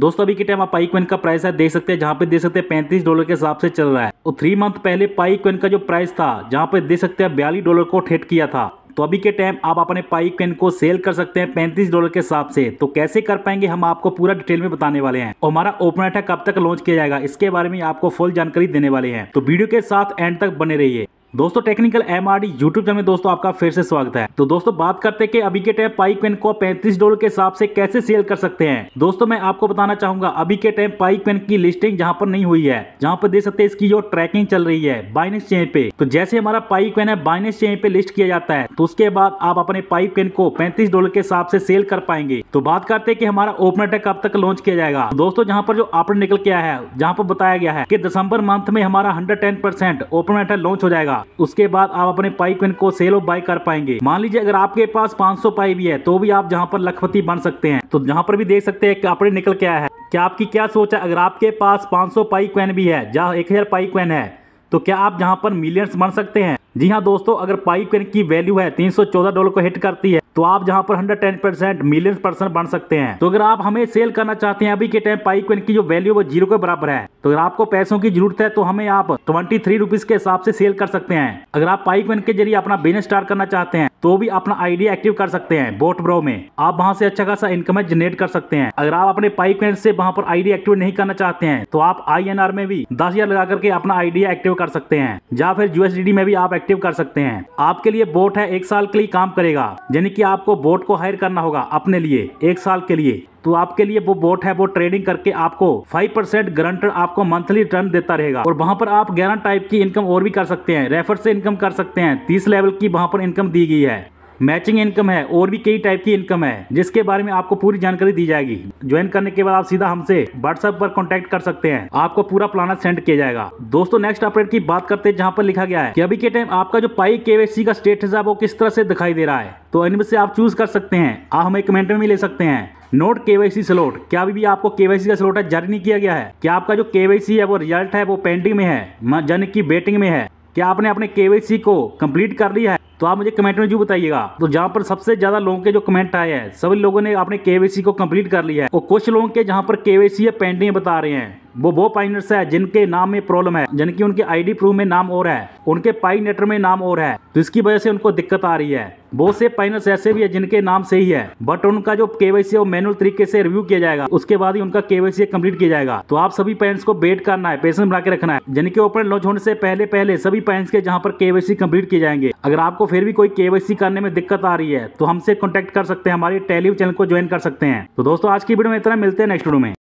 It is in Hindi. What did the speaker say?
दोस्तों अभी के टाइम आप पाई क्वेन का प्राइस है देख सकते हैं जहां पे देख सकते हैं पैंतीस डॉलर के हिसाब से चल रहा है और थ्री मंथ पहले पाई क्वेन का जो प्राइस था जहां पे देख सकते हैं बयालीस डॉलर को ठेट किया था तो अभी के टाइम आप अपने पाई क्वेन को सेल कर सकते हैं पैंतीस डॉलर के हिसाब से तो कैसे कर पाएंगे हम आपको पूरा डिटेल में बताने वाले हैं और हमारा ओपन कब तक लॉन्च किया जाएगा इसके बारे में आपको फुल जानकारी देने वाले हैं तो वीडियो के साथ एंड तक बने रहिए दोस्तों technical M R D YouTube channel में दोस्तों आपका फिर से स्वागत है तो दोस्तों बात करते हैं कि अभी के टाइम पाइक पेन को 35 डॉलर के हिसाब से कैसे सेल कर सकते हैं दोस्तों मैं आपको बताना चाहूंगा अभी के टाइम पाइक पेन की लिस्टिंग जहां पर नहीं हुई है जहां पर देख सकते हैं इसकी जो ट्रैकिंग चल रही है बाइनेस चेन पे तो जैसे हमारा पाइक पेन है बाइनेस चेन पे लिस्ट किया जाता है तो उसके बाद आप अपने पाइक पेन को पैंतीस डॉलर के हिसाब से सेल कर पाएंगे तो बात करते हैं कि हमारा ओपन अटैक कब तक लॉन्च किया जाएगा दोस्तों जहाँ पर जो आपने निकल किया है जहाँ पर बताया गया है की दिसंबर मंथ में हमारा hundred ten percent open attack launch हो जाएगा जाएगा उसके बाद आप अपने पाई को सेल और बाय कर पाएंगे मान लीजिए अगर आपके पास पांच पाई भी है तो भी आप जहाँ पर लखपति बन सकते हैं तो जहाँ पर भी देख सकते हैं कपड़े निकल के आया है क्या आपकी क्या सोच है अगर आपके पास 500 पाई क्वेन भी है जहाँ 1000 पाई क्वेन है तो क्या आप जहाँ पर मिलियंस बन सकते हैं जी हाँ दोस्तों अगर पाइप की वैल्यू है 314 डॉलर को हिट करती है तो आप जहाँ पर 110 परसेंट मिलियंस परसेंट बन सकते हैं तो अगर आप हमें सेल करना चाहते हैं अभी के टाइम पाइप की जो वैल्यू वो जीरो के बराबर है तो अगर आपको पैसों की जरूरत है तो हमें आप ट्वेंटी थ्री के हिसाब से सेल कर सकते हैं अगर आप पाइप के जरिए अपना बिजनेस स्टार्ट करना चाहते हैं तो भी अपना आईडी एक्टिव कर सकते हैं बोट ब्रो में आप वहाँ से अच्छा खासा इनकम जनरेट कर सकते हैं अगर आप अपने पाइप से वहाँ पर आईडी एक्टिव नहीं करना चाहते हैं तो आप आई में भी दस लगा करके अपना आईडिया एक्टिव कर सकते हैं या फिर यूएसडी में भी आप एक्टिव कर सकते हैं आपके लिए बोट है एक साल के लिए काम करेगा यानी कि आपको बोट को हायर करना होगा अपने लिए एक साल के लिए तो आपके लिए वो बोट है वो ट्रेडिंग करके आपको फाइव परसेंट गारंटेड आपको मंथली रिटर्न देता रहेगा और वहां पर आप ग्यारह टाइप की इनकम और भी कर सकते हैं रेफर से इनकम कर सकते हैं तीस लेवल की वहां पर इनकम दी गई है मैचिंग इनकम है और भी कई टाइप की इनकम है जिसके बारे में आपको पूरी जानकारी दी जाएगी ज्वाइन करने के बाद आप सीधा हमसे व्हाट्सएप पर कांटेक्ट कर सकते हैं आपको पूरा प्लाना सेंड किया जाएगा दोस्तों नेक्स्ट अपडेट की बात करते हैं जहाँ पर लिखा गया है कि अभी के टाइम आपका जो पाई केवेसी का स्टेटस है वो किस तरह से दिखाई दे रहा है तो इनमें से आप चूज कर सकते हैं आप हमें कमेंट में भी ले सकते हैं नोट केवाईसी स्लॉट क्या अभी भी आपको केवाईसी का स्लॉट है जारी नहीं किया गया है क्या आपका जो केवाईसी है वो रिजल्ट है वो पेंडिंग में है जन की बेटिंग में है क्या आपने अपने केवाईसी को कंप्लीट कर लिया है तो आप मुझे कमेंट में जो बताइएगा तो जहाँ पर सबसे ज्यादा लोगों के जो कमेंट आए हैं सभी लोगों ने अपने केवाईसी को कंप्लीट कर लिया है और कुछ लोगों के जहाँ पर केवाईसी है पेंडिंग बता रहे हैं वो वो पाइनर्स है जिनके नाम में प्रॉब्लम है जिनकी उनके आईडी प्रूफ में नाम और है उनके पाइनेटर में नाम और है तो इसकी वजह से उनको दिक्कत आ रही है बहुत से पाइनर्स ऐसे भी है जिनके नाम से ही है बट उनका जो केवाईसी है वो मैनुअल तरीके से रिव्यू किया जाएगा उसके बाद ही उनका केवाईसी कंप्लीट किया जाएगा तो आप सभी पेरेंट्स को वेट करना है पेशेंस बना के रखना है जिनके ओपन लॉन्च होने से पहले पहले सभी पेरेंट्स के जहाँ पर केवाईसी कंप्लीट किए जाएंगे अगर आपको फिर भी कोई केवाईसी करने में दिक्कत आ रही है तो हमसे कॉन्टेक्ट कर सकते हैं हमारे टेलीव चैनल को ज्वाइन कर सकते हैं तो दोस्तों आज की वीडियो में इतना मिलते हैं नेक्स्ट वीडियो में